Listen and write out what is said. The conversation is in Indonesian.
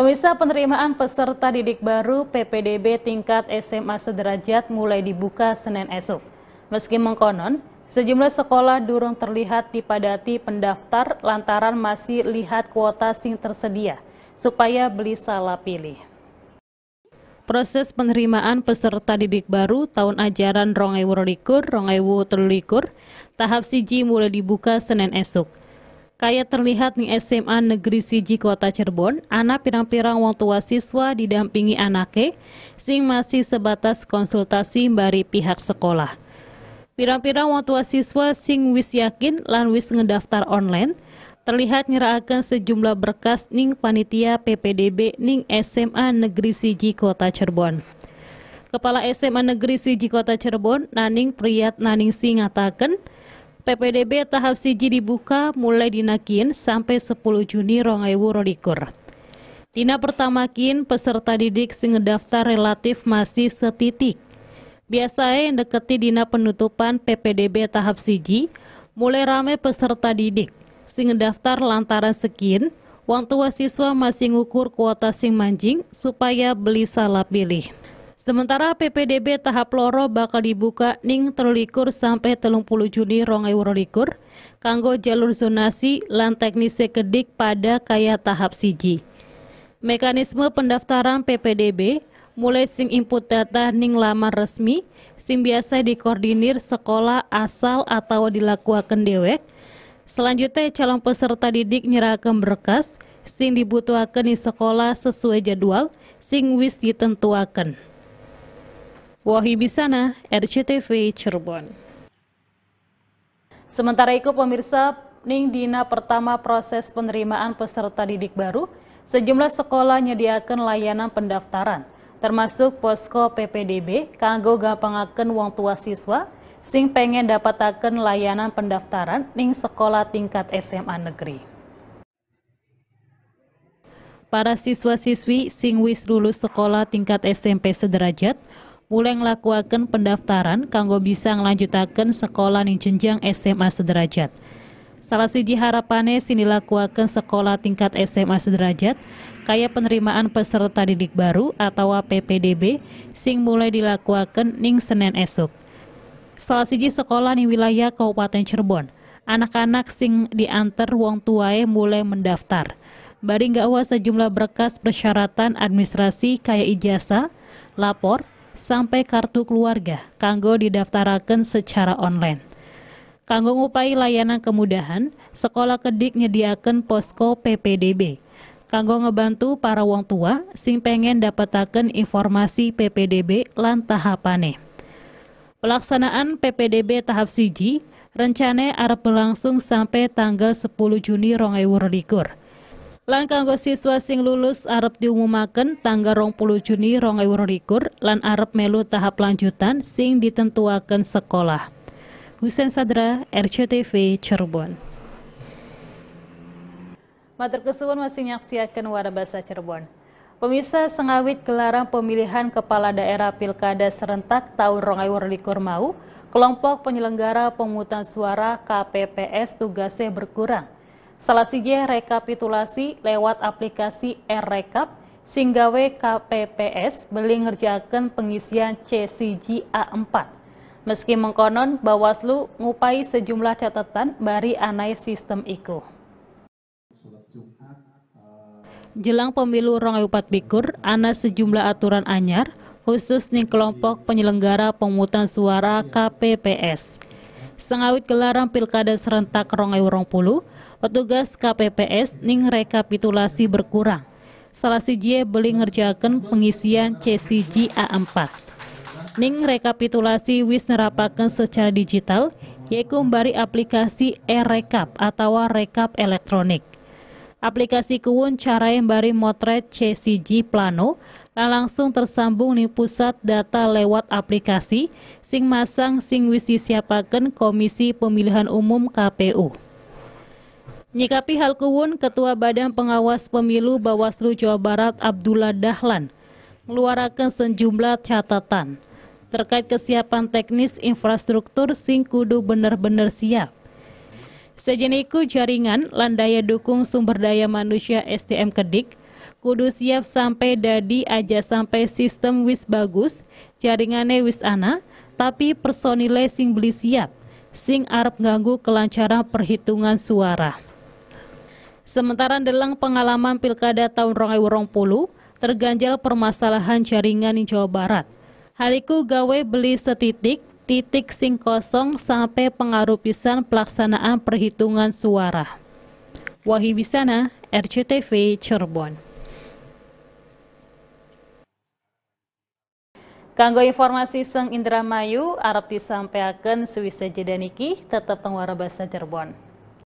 Pemirsa penerimaan peserta didik baru PPDB tingkat SMA sederajat mulai dibuka Senin esok. Meski mengkonon, sejumlah sekolah durung terlihat dipadati pendaftar lantaran masih lihat kuota sing tersedia supaya beli salah pilih. Proses penerimaan peserta didik baru tahun ajaran Rongewu Terlikur tahap siji mulai dibuka Senin esok. Kayak terlihat nih SMA Negeri Siji Kota Cirebon, anak pirang-pirang wong tua siswa didampingi anaknya, sing masih sebatas konsultasi dari pihak sekolah. Pirang-pirang wong tua siswa sing wis yakin lan wis ngedaftar online, terlihat nyerahkan sejumlah berkas ning panitia PPDB ning SMA Negeri Siji Kota Cirebon. Kepala SMA Negeri Siji Kota Cirebon, Naning Priyat Naning Singataken, PPDB tahap siji dibuka mulai dinakin sampai 10 Juni Rongaiwu rolikur. Dina pertama kin, peserta didik sing daftar relatif masih setitik. Biasanya yang deketi dina penutupan PPDB tahap siji, mulai rame peserta didik sing daftar lantaran sekin, Wang tua siswa masih ngukur kuota sing manjing supaya beli salah pilih. Sementara PPDB tahap loro bakal dibuka ning terlikur sampai telung puluh Juni rong likur, kanggo jalur zonasi lan teknis sekedik pada kaya tahap siji. Mekanisme pendaftaran PPDB mulai sing input data ning laman resmi, sing biasa dikoordinir sekolah asal atau dilakukan dewek, Selanjutnya calon peserta didik nyerahkan berkas sing dibutuhkan di sekolah sesuai jadwal sing wis ditentuakan. Wahibisana, RCTV Cirebon. Sementara itu pemirsa, Ning Dina pertama proses penerimaan peserta didik baru, sejumlah sekolah menyediakan layanan pendaftaran, termasuk posko PPDB, kanggo gampangaken wong tua siswa, sing pengen dapatakan layanan pendaftaran ning sekolah tingkat SMA negeri. Para siswa-siswi sing wis lulus sekolah tingkat SMP sederajat, mulai ngelakuakan pendaftaran kanggo bisa ngelanjutakan sekolah di jenjang SMA sederajat. Salah siji harapannya, sini lakuakan sekolah tingkat SMA sederajat kaya penerimaan peserta didik baru atau PPDB sing mulai dilakukan ning Senin esok. Salah siji sekolah di wilayah Kabupaten Cirebon, anak-anak sing diantar wong tuae mulai mendaftar. Bari nggawa sejumlah berkas persyaratan administrasi kaya ijazah, lapor, sampai kartu keluarga kanggo didaftarkan secara online. Kanggo ngupai layanan kemudahan, sekolah kedik nyediakan posko PPDB. Kanggo ngebantu para wong tua sing pengen dapetaken informasi PPDB lan tahapane. Pelaksanaan PPDB tahap siji rencane arep berlangsung sampai tanggal 10 Juni 2024. Langkah kanggo siswa sing lulus arep diumumaken tanggal 20 Juni 2022 lan arep melu tahap lanjutan sing ditentuaken sekolah. Husen Sadra, RCTV Cirebon. Matur kesuwun masih nyaksiakan bahasa Cirebon. Pemirsa sengawit gelaran pemilihan kepala daerah Pilkada serentak tahun 2021 mau, kelompok penyelenggara pemungutan suara KPPS tugasnya berkurang Salah siji rekapitulasi lewat aplikasi R-Rekap singgawe KPPS beli ngerjakan pengisian CCG A4. Meski mengkonon, Bawaslu ngupai sejumlah catatan bari anai sistem iku. Jelang pemilu rong Bikur, ana sejumlah aturan anyar, khusus nih kelompok penyelenggara pemutusan suara KPPS. Sengawit gelaran pilkada serentak rong puluh, petugas KPPS ning rekapitulasi berkurang. Salah si jie beli ngerjakan pengisian CCG A4. Ning rekapitulasi wis nerapakan secara digital, yaitu membari aplikasi e-rekap atau rekap elektronik. Aplikasi kuun cara bari motret CCG Plano dan langsung tersambung di pusat data lewat aplikasi sing masang sing wis disiapakan Komisi Pemilihan Umum KPU. Nyikapi hal kuwun, Ketua Badan Pengawas Pemilu Bawaslu Jawa Barat Abdullah Dahlan mengeluarkan sejumlah catatan terkait kesiapan teknis infrastruktur sing kudu bener-bener siap. Sejeniku jaringan landaya dukung sumber daya manusia STM Kedik kudu siap sampai dadi aja sampai sistem wis bagus, jaringannya wis ana, tapi personile sing beli siap, sing arep ganggu kelancaran perhitungan suara. Sementara dalam pengalaman pilkada tahun 2020 terganjal permasalahan jaringan di Jawa Barat. Haliku gawe beli setitik, titik sing kosong sampai pengaruh pisan pelaksanaan perhitungan suara. Wisana, RCTV Cirebon. Kanggo informasi sang Indramayu Arab disampaikan sewisa jeda niki tetap tengwara bahasa Cirebon.